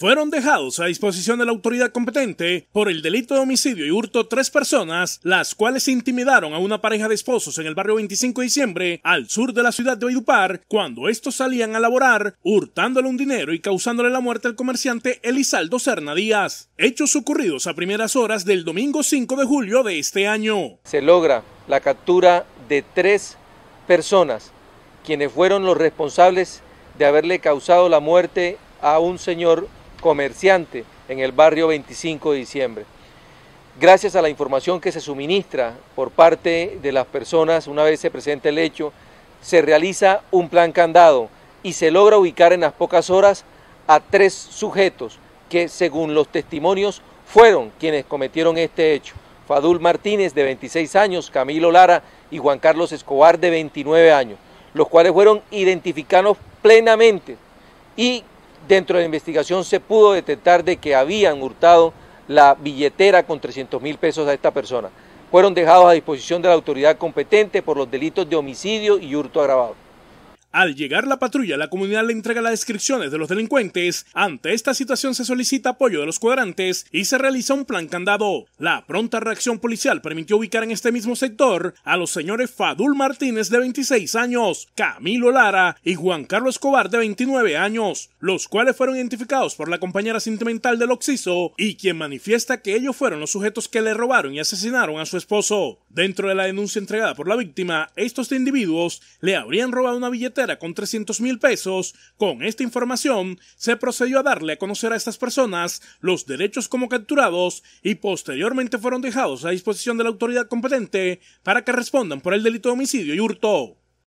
Fueron dejados a disposición de la autoridad competente por el delito de homicidio y hurto tres personas, las cuales intimidaron a una pareja de esposos en el barrio 25 de diciembre, al sur de la ciudad de Oidupar, cuando estos salían a laborar, hurtándole un dinero y causándole la muerte al comerciante Elizaldo Serna Díaz. Hechos ocurridos a primeras horas del domingo 5 de julio de este año. Se logra la captura de tres personas, quienes fueron los responsables de haberle causado la muerte a un señor comerciante en el barrio 25 de diciembre. Gracias a la información que se suministra por parte de las personas una vez se presenta el hecho, se realiza un plan candado y se logra ubicar en las pocas horas a tres sujetos que según los testimonios fueron quienes cometieron este hecho. Fadul Martínez de 26 años, Camilo Lara y Juan Carlos Escobar de 29 años, los cuales fueron identificados plenamente y Dentro de la investigación se pudo detectar de que habían hurtado la billetera con 300 mil pesos a esta persona. Fueron dejados a disposición de la autoridad competente por los delitos de homicidio y hurto agravado. Al llegar la patrulla, la comunidad le entrega las descripciones de los delincuentes. Ante esta situación se solicita apoyo de los cuadrantes y se realiza un plan candado. La pronta reacción policial permitió ubicar en este mismo sector a los señores Fadul Martínez de 26 años, Camilo Lara y Juan Carlos Escobar de 29 años, los cuales fueron identificados por la compañera sentimental del Oxiso y quien manifiesta que ellos fueron los sujetos que le robaron y asesinaron a su esposo. Dentro de la denuncia entregada por la víctima, estos individuos le habrían robado una billetera con 300 mil pesos. Con esta información se procedió a darle a conocer a estas personas los derechos como capturados y posteriormente fueron dejados a disposición de la autoridad competente para que respondan por el delito de homicidio y hurto.